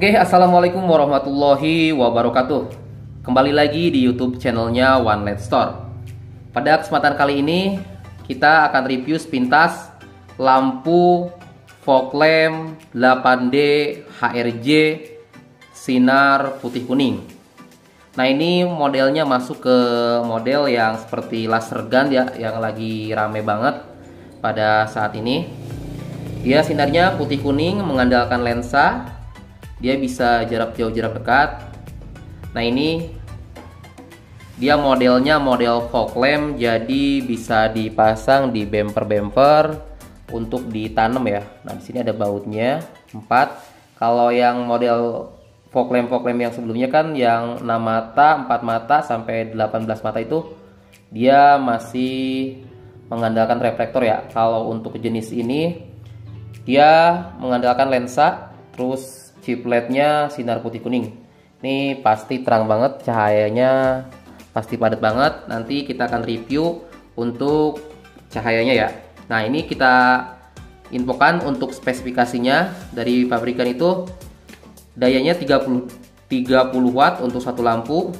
Oke, Assalamualaikum warahmatullahi wabarakatuh Kembali lagi di Youtube channelnya One Led Store Pada kesempatan kali ini Kita akan review sepintas Lampu fog lamp 8D HRJ Sinar putih kuning Nah ini modelnya masuk ke model yang seperti laser gun ya Yang lagi rame banget pada saat ini dia sinarnya putih kuning mengandalkan lensa dia bisa jarak jauh jarak dekat nah ini dia modelnya model fog lamp jadi bisa dipasang di bumper-bumper untuk ditanam ya. Nah, di sini ada bautnya 4. Kalau yang model fog lamp fog lamp yang sebelumnya kan yang 6 mata, 4 mata sampai 18 mata itu dia masih mengandalkan reflektor ya. Kalau untuk jenis ini dia mengandalkan lensa terus chipletnya sinar putih kuning ini pasti terang banget cahayanya pasti padat banget nanti kita akan review untuk cahayanya ya nah ini kita infokan untuk spesifikasinya dari pabrikan itu dayanya 30 30 watt untuk satu lampu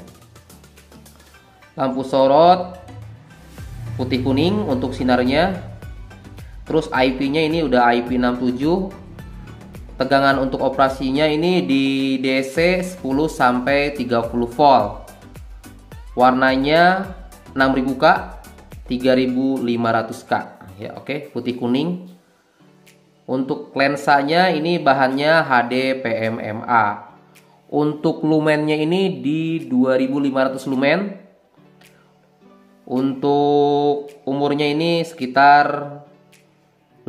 lampu sorot putih kuning untuk sinarnya terus IP nya ini udah IP67 tegangan untuk operasinya ini di DC 10 sampai 30 volt warnanya 6000K 3500K ya oke okay, putih kuning untuk lensanya ini bahannya HD PMMA untuk lumennya ini di 2500 lumen untuk umurnya ini sekitar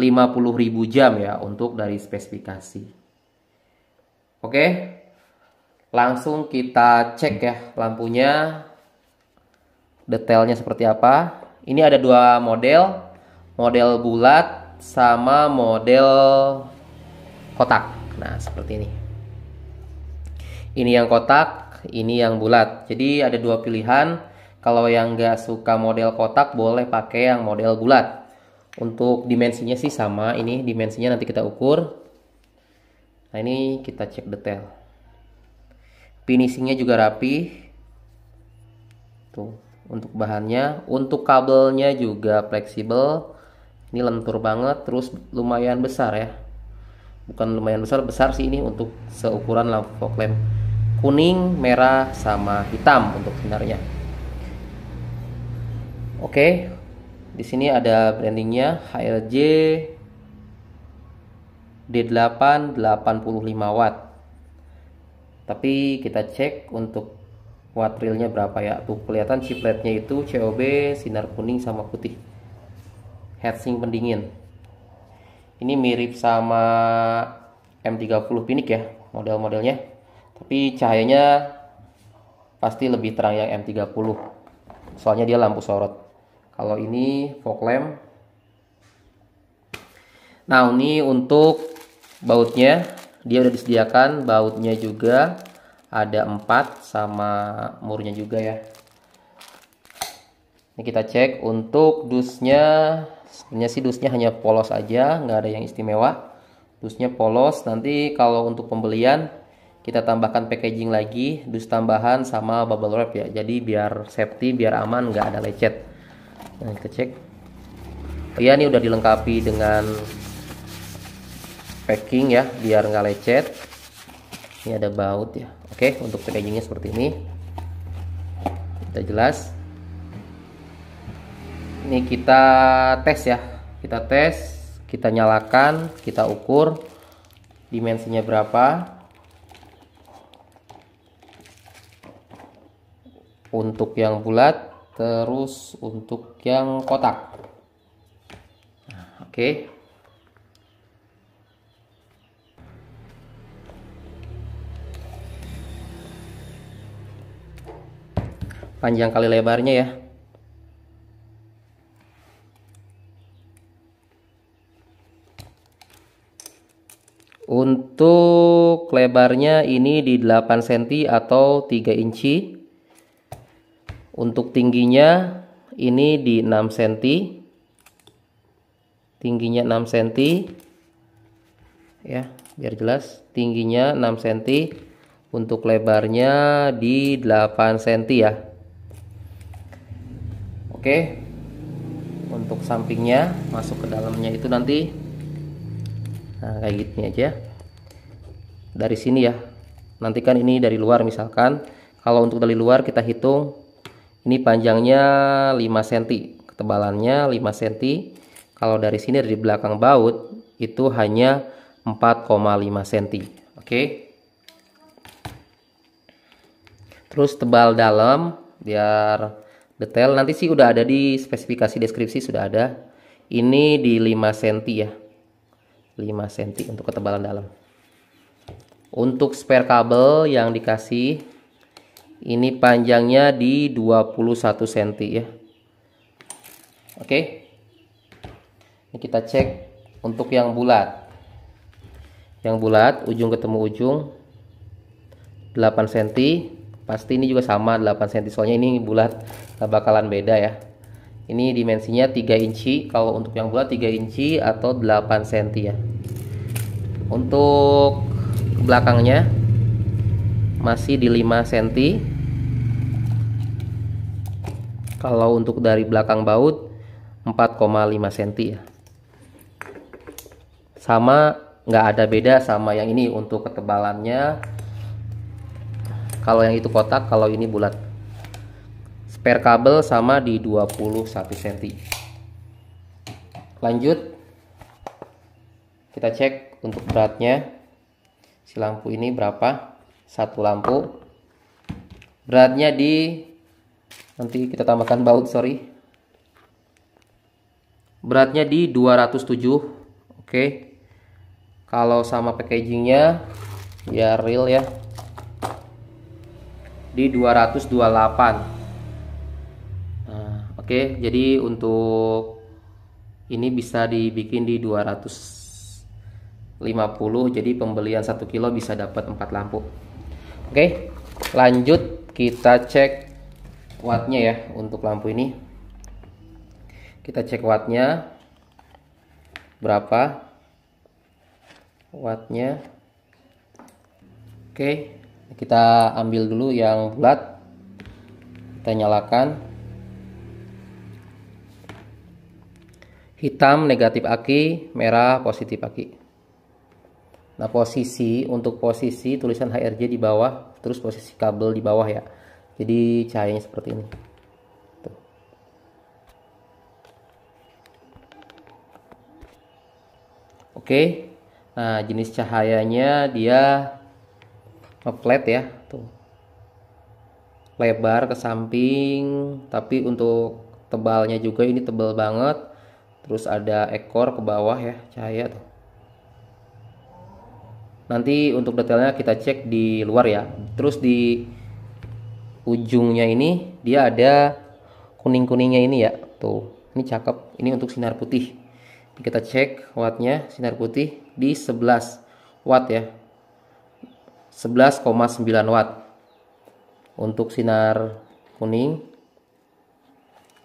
50.000 jam ya untuk dari spesifikasi. Oke. Langsung kita cek ya lampunya detailnya seperti apa. Ini ada dua model, model bulat sama model kotak. Nah, seperti ini. Ini yang kotak, ini yang bulat. Jadi ada dua pilihan. Kalau yang nggak suka model kotak boleh pakai yang model bulat untuk dimensinya sih sama ini dimensinya nanti kita ukur nah ini kita cek detail finishingnya juga rapi tuh untuk bahannya untuk kabelnya juga fleksibel ini lentur banget terus lumayan besar ya bukan lumayan besar besar sih ini untuk seukuran lampu fog lamp kuning merah sama hitam untuk sinarnya oke okay di sini ada brandingnya HRJ D8 85 watt tapi kita cek untuk watt realnya berapa ya tuh kelihatan chipletnya itu COB sinar kuning sama putih heatsink pendingin ini mirip sama M30 Pinik ya model-modelnya tapi cahayanya pasti lebih terang yang M30 soalnya dia lampu sorot kalau ini fog lamp. Nah, ini untuk bautnya. Dia udah disediakan bautnya juga. Ada 4 sama murnya juga ya. Ini kita cek untuk dusnya. Sebenarnya sih dusnya hanya polos aja, nggak ada yang istimewa. Dusnya polos. Nanti kalau untuk pembelian kita tambahkan packaging lagi, dus tambahan sama bubble wrap ya. Jadi biar safety, biar aman, nggak ada lecet nah, kita cek oh ya ini udah dilengkapi dengan packing ya biar nggak lecet ini ada baut ya oke untuk packagingnya seperti ini Kita jelas ini kita tes ya kita tes kita nyalakan kita ukur dimensinya berapa untuk yang bulat terus untuk yang kotak nah, oke panjang kali lebarnya ya untuk lebarnya ini di 8 cm atau 3 inci untuk tingginya ini di 6 cm. Tingginya 6 cm. Ya, biar jelas. Tingginya 6 cm. Untuk lebarnya di 8 cm ya. Oke. Untuk sampingnya masuk ke dalamnya itu nanti nah kayak gini aja. Dari sini ya. Nantikan ini dari luar misalkan. Kalau untuk dari luar kita hitung ini panjangnya 5 cm, ketebalannya 5 cm. Kalau dari sini dari belakang baut itu hanya 4,5 cm. Oke. Terus tebal dalam biar detail nanti sih udah ada di spesifikasi deskripsi sudah ada. Ini di 5 cm ya. 5 cm untuk ketebalan dalam. Untuk spare kabel yang dikasih ini panjangnya di 21 cm ya oke ini kita cek untuk yang bulat yang bulat ujung ketemu ujung 8 cm pasti ini juga sama 8 cm soalnya ini bulat gak bakalan beda ya ini dimensinya 3 inci kalau untuk yang bulat 3 inci atau 8 cm ya untuk belakangnya masih di 5 cm kalau untuk dari belakang baut 4,5 cm ya. Sama nggak ada beda sama yang ini untuk ketebalannya. Kalau yang itu kotak, kalau ini bulat. Spare kabel sama di 21 cm. Lanjut kita cek untuk beratnya. Si lampu ini berapa? Satu lampu. Beratnya di nanti kita tambahkan baut sorry beratnya di 207 oke okay. kalau sama packagingnya ya real ya di 228 nah, oke okay. jadi untuk ini bisa dibikin di 250 jadi pembelian 1 kilo bisa dapat 4 lampu oke okay. lanjut kita cek wattnya ya untuk lampu ini kita cek wattnya berapa wattnya oke kita ambil dulu yang bulat kita nyalakan hitam negatif aki merah positif aki nah posisi untuk posisi tulisan HRJ di bawah terus posisi kabel di bawah ya jadi cahayanya seperti ini Tuh. oke nah jenis cahayanya dia flat ya tuh lebar ke samping tapi untuk tebalnya juga ini tebal banget terus ada ekor ke bawah ya cahaya tuh nanti untuk detailnya kita cek di luar ya terus di ujungnya ini dia ada kuning-kuningnya ini ya. Tuh, ini cakep. Ini untuk sinar putih. kita cek wattnya sinar putih di 11 watt ya. 11,9 watt untuk sinar kuning.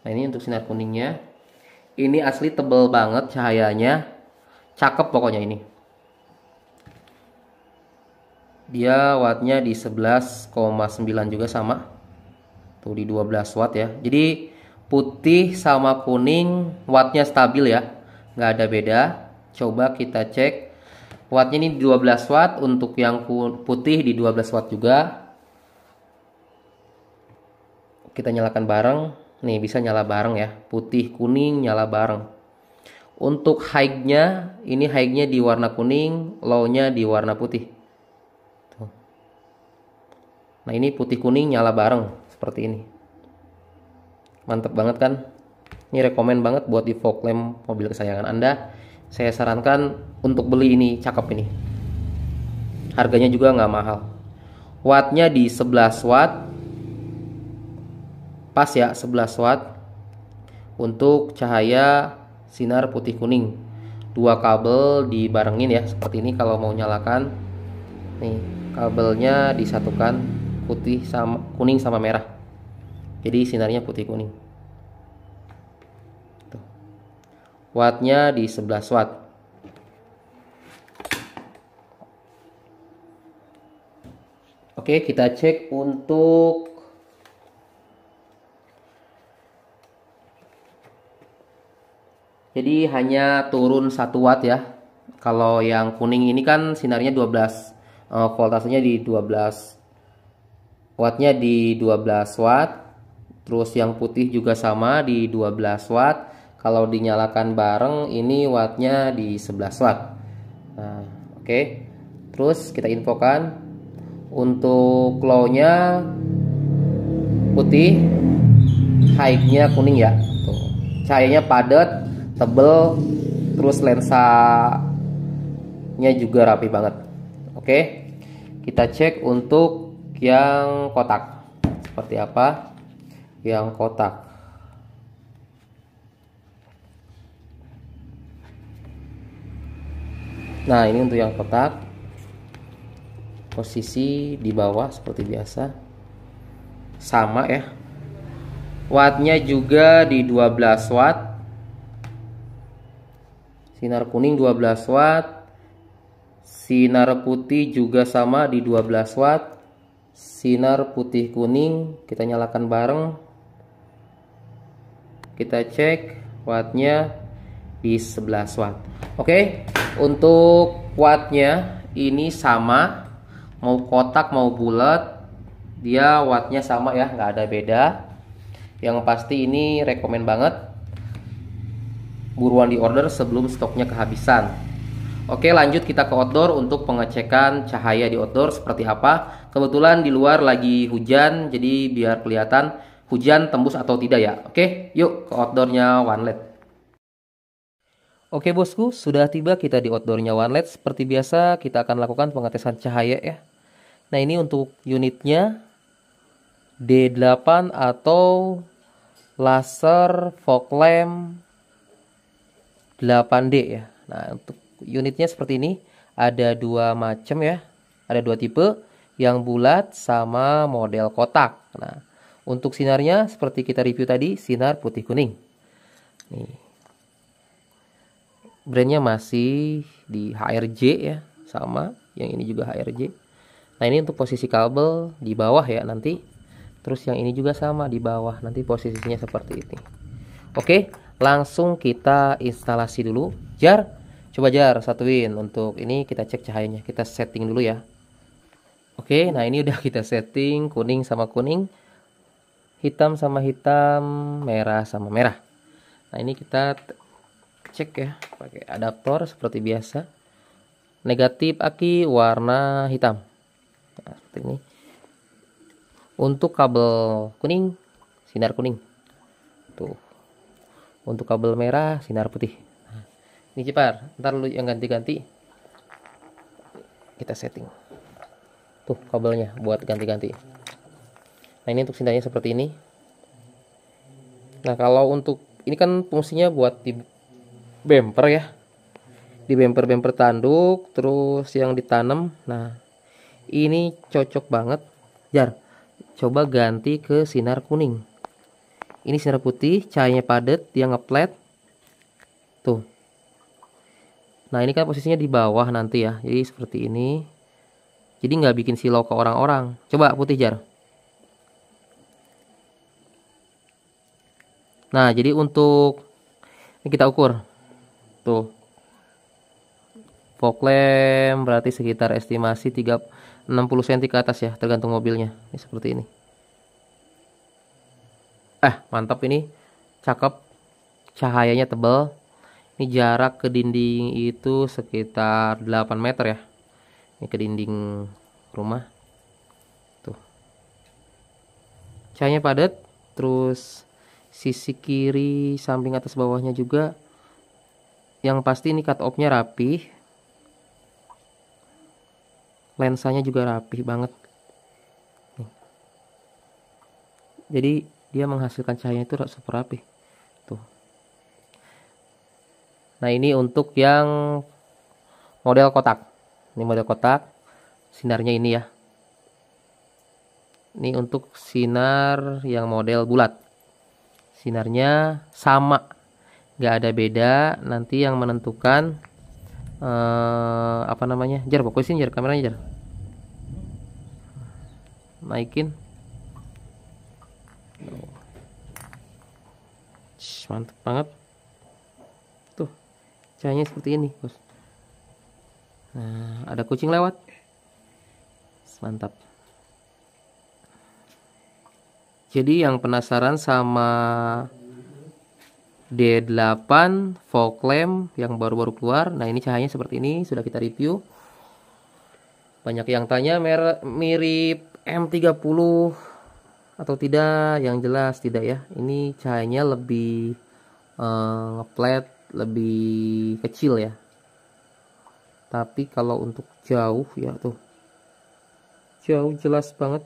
Nah, ini untuk sinar kuningnya. Ini asli tebel banget cahayanya. Cakep pokoknya ini dia wattnya di 11,9 juga sama tuh di 12 watt ya jadi putih sama kuning wattnya stabil ya nggak ada beda coba kita cek wattnya ini 12 watt untuk yang putih di 12 watt juga kita nyalakan bareng nih bisa nyala bareng ya putih kuning nyala bareng untuk high-nya ini high-nya di warna kuning low-nya di warna putih Nah ini putih kuning nyala bareng seperti ini. Mantep banget kan? Ini rekomend banget buat di fog lamp mobil kesayangan Anda. Saya sarankan untuk beli ini, cakep ini. Harganya juga nggak mahal. Wattnya di 11 watt. Pas ya 11 watt. Untuk cahaya sinar putih kuning. Dua kabel dibarengin ya seperti ini kalau mau nyalakan. Nih, kabelnya disatukan putih sama kuning sama merah jadi sinarnya putih kuning wattnya di 11 watt Oke kita cek untuk Jadi hanya turun 1 watt ya. Kalau yang kuning ini kan sinarnya 12 eh, voltasenya di 12 wattnya di 12 watt terus yang putih juga sama di 12 watt kalau dinyalakan bareng ini wattnya di 11 watt nah, oke okay. terus kita infokan untuk low nya putih high nya kuning ya Tuh. cahayanya padat tebel terus lensa nya juga rapi banget oke okay. kita cek untuk yang kotak seperti apa yang kotak nah ini untuk yang kotak posisi di bawah seperti biasa sama ya wattnya juga di 12 watt sinar kuning 12 watt sinar putih juga sama di 12 watt sinar putih kuning kita nyalakan bareng kita cek wattnya di 11 watt oke untuk wattnya ini sama mau kotak mau bulat dia wattnya sama ya nggak ada beda yang pasti ini rekomen banget buruan di order sebelum stoknya kehabisan Oke lanjut kita ke outdoor untuk pengecekan cahaya di outdoor seperti apa Kebetulan di luar lagi hujan, jadi biar kelihatan hujan tembus atau tidak ya. Oke, yuk ke outdoornya OneLed. Oke bosku, sudah tiba kita di outdoornya OneLed. Seperti biasa, kita akan lakukan pengetesan cahaya ya. Nah ini untuk unitnya D8 atau laser fog lamp 8D ya. Nah untuk unitnya seperti ini ada dua macam ya, ada dua tipe yang bulat sama model kotak. Nah, untuk sinarnya seperti kita review tadi, sinar putih kuning. Nih. Brandnya masih di HRJ ya, sama. Yang ini juga HRJ. Nah, ini untuk posisi kabel di bawah ya nanti. Terus yang ini juga sama di bawah, nanti posisinya seperti ini. Oke, langsung kita instalasi dulu. Jar, coba jar satuin untuk ini kita cek cahayanya. Kita setting dulu ya. Oke, nah ini udah kita setting kuning sama kuning, hitam sama hitam, merah sama merah. Nah ini kita cek ya pakai adaptor seperti biasa. Negatif aki warna hitam. Nah, seperti ini. Untuk kabel kuning, sinar kuning. Tuh. Untuk kabel merah, sinar putih. Nah, ini Cipar, ntar lu yang ganti-ganti. Kita setting tuh kabelnya buat ganti-ganti nah ini untuk sintanya seperti ini nah kalau untuk ini kan fungsinya buat di bemper ya di bemper-bemper tanduk terus yang ditanam nah ini cocok banget jar coba ganti ke sinar kuning ini sinar putih cahayanya padat dia ngeplet. tuh nah ini kan posisinya di bawah nanti ya jadi seperti ini jadi nggak bikin silau ke orang-orang. Coba putih jar. Nah, jadi untuk ini kita ukur. Tuh. Poklem berarti sekitar estimasi 3 60 cm ke atas ya, tergantung mobilnya. Ini seperti ini. Eh, mantap ini. Cakep. Cahayanya tebal. Ini jarak ke dinding itu sekitar 8 meter ya ini ke dinding rumah tuh cahayanya padat terus sisi kiri samping atas bawahnya juga yang pasti ini cut offnya rapi lensanya juga rapi banget Nih. jadi dia menghasilkan cahaya itu super rapi tuh nah ini untuk yang model kotak ini model kotak sinarnya ini ya ini untuk sinar yang model bulat sinarnya sama nggak ada beda nanti yang menentukan eh, apa namanya jar sini jar kameranya jar naikin mantep banget tuh cahayanya seperti ini bos Nah, ada kucing lewat. Mantap. Jadi yang penasaran sama D8 fog lamp yang baru-baru keluar. Nah, ini cahayanya seperti ini, sudah kita review. Banyak yang tanya mirip M30 atau tidak, yang jelas tidak ya. Ini cahayanya lebih uh, ngeplat, lebih kecil ya tapi kalau untuk jauh ya tuh jauh jelas banget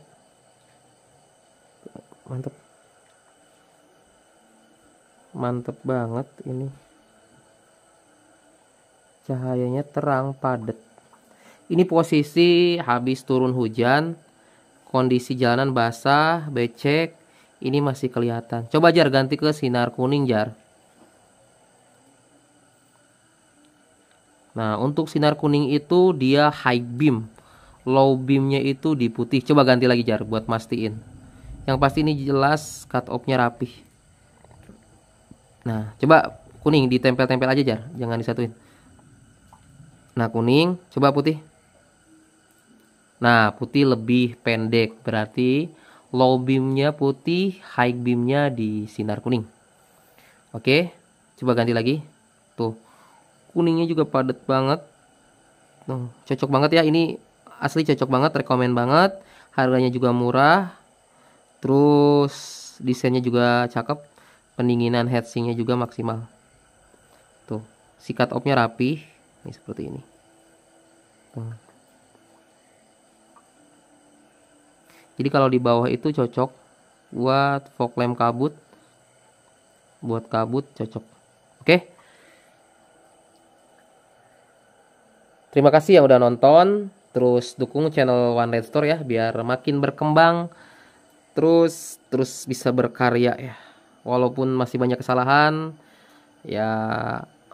mantep mantep banget ini cahayanya terang padat ini posisi habis turun hujan kondisi jalanan basah becek ini masih kelihatan coba jar ganti ke sinar kuning jar Nah, untuk sinar kuning itu dia high beam. Low beamnya itu di putih. Coba ganti lagi jar buat mastiin. Yang pasti ini jelas cut off-nya rapih. Nah, coba kuning ditempel-tempel aja jar, jangan disatuin. Nah, kuning, coba putih. Nah, putih lebih pendek, berarti low beamnya putih, high beamnya di sinar kuning. Oke, coba ganti lagi. Tuh kuningnya juga padat banget tuh cocok banget ya ini asli cocok banget rekomen banget harganya juga murah terus desainnya juga cakep pendinginan heatsingnya juga maksimal tuh sikat opnya rapi ini seperti ini tuh. jadi kalau di bawah itu cocok buat fog lamp kabut buat kabut cocok oke okay? Terima kasih yang udah nonton. Terus dukung channel One Red Store ya biar makin berkembang. Terus terus bisa berkarya ya. Walaupun masih banyak kesalahan ya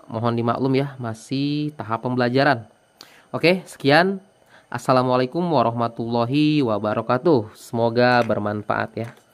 mohon dimaklum ya masih tahap pembelajaran. Oke, sekian. Assalamualaikum warahmatullahi wabarakatuh. Semoga bermanfaat ya.